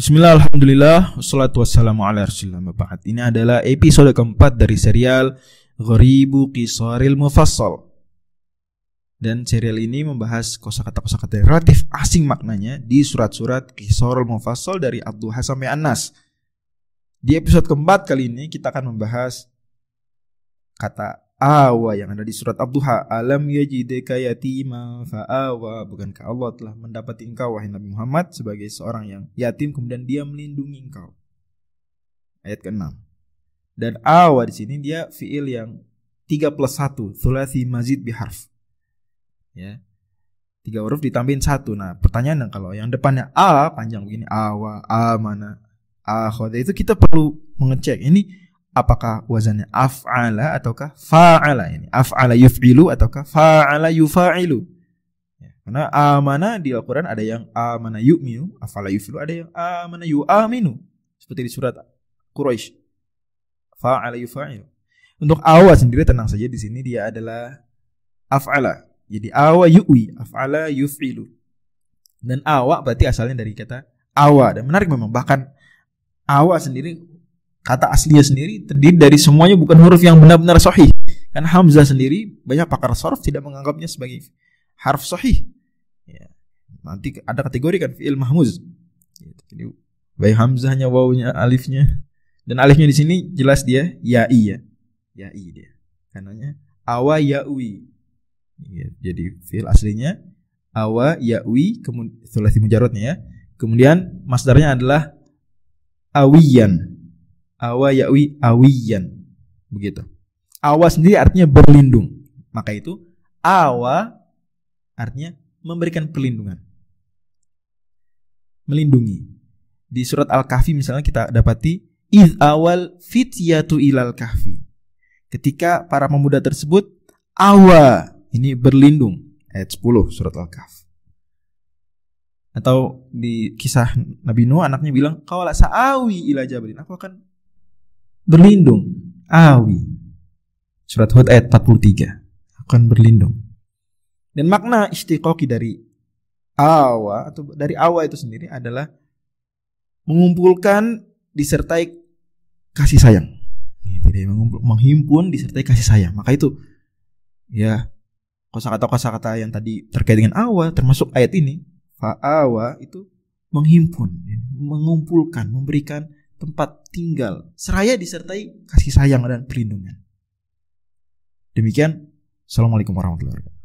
Bismillah, Alhamdulillah, salatu wassalamu ala rasulullah mabahat. Ini adalah episode keempat dari serial Gharibu Qisaril Mufassal. Dan serial ini membahas kosakata-kosakata yang relatif asing maknanya di surat-surat Kisaril Mufassal dari Hasan sampai Anas. Di episode keempat kali ini kita akan membahas kata awa yang ada di surat Abduha alam yajideka yatima fa'awa bukankah Allah telah mendapati engkau wahai Nabi Muhammad sebagai seorang yang yatim kemudian dia melindungi engkau ayat ke-6 dan awa di sini dia fiil yang 3 plus 1 thulathi mazid biharf ya tiga huruf ditambahin satu nah pertanyaan kalau yang depannya a panjang begini awa a mana a khoda itu kita perlu mengecek ini apakah wazannya af'ala ataukah fa'ala ini af'ala yuf'ilu ataukah fa'ala yufa'ilu ya, karena amana di Al-Qur'an ada yang amana yu'minu af'ala yuf'ilu ada yang amana yu'aminu seperti di surat Quraisy fa'ala yufa'ilu untuk awa sendiri tenang saja di sini dia adalah af'ala jadi awa yu'wi af'ala yuf'ilu dan awa berarti asalnya dari kata awa dan menarik memang bahkan awa sendiri kata aslinya sendiri terdiri dari semuanya bukan huruf yang benar-benar sahih. Kan hamzah sendiri banyak pakar sorf tidak menganggapnya sebagai harf sahih. Ya. Nanti ada kategori kan fiil mahmuz. Gitu. Jadi baik hamzahnya, wawunya, alifnya. Dan alifnya di sini jelas dia ya'i ya. Ya'i dia. Karenanya awa ya'wi. Ya, jadi fiil aslinya awa ya'wi kemudian sulasi mujarotnya ya. Kemudian masdarnya adalah awiyan awa yawi awiyan begitu awa sendiri artinya berlindung maka itu awa artinya memberikan perlindungan melindungi di surat al-kahfi misalnya kita dapati iz awal fityatu ilal kahfi ketika para pemuda tersebut awa ini berlindung ayat 10 surat al-kahfi atau di kisah Nabi Nuh anaknya bilang lah sa'awi ila jabalin aku akan berlindung. Awi. Surat Hud ayat 43. Akan berlindung. Dan makna istiqoqi dari awa atau dari awa itu sendiri adalah mengumpulkan disertai kasih sayang. Jadi iya, mengumpul, menghimpun disertai kasih sayang. Maka itu ya kosa kata kosa kata yang tadi terkait dengan awa termasuk ayat ini awa itu menghimpun ya, mengumpulkan memberikan tempat tinggal, seraya disertai kasih sayang dan perlindungan. Demikian, Assalamualaikum warahmatullahi wabarakatuh.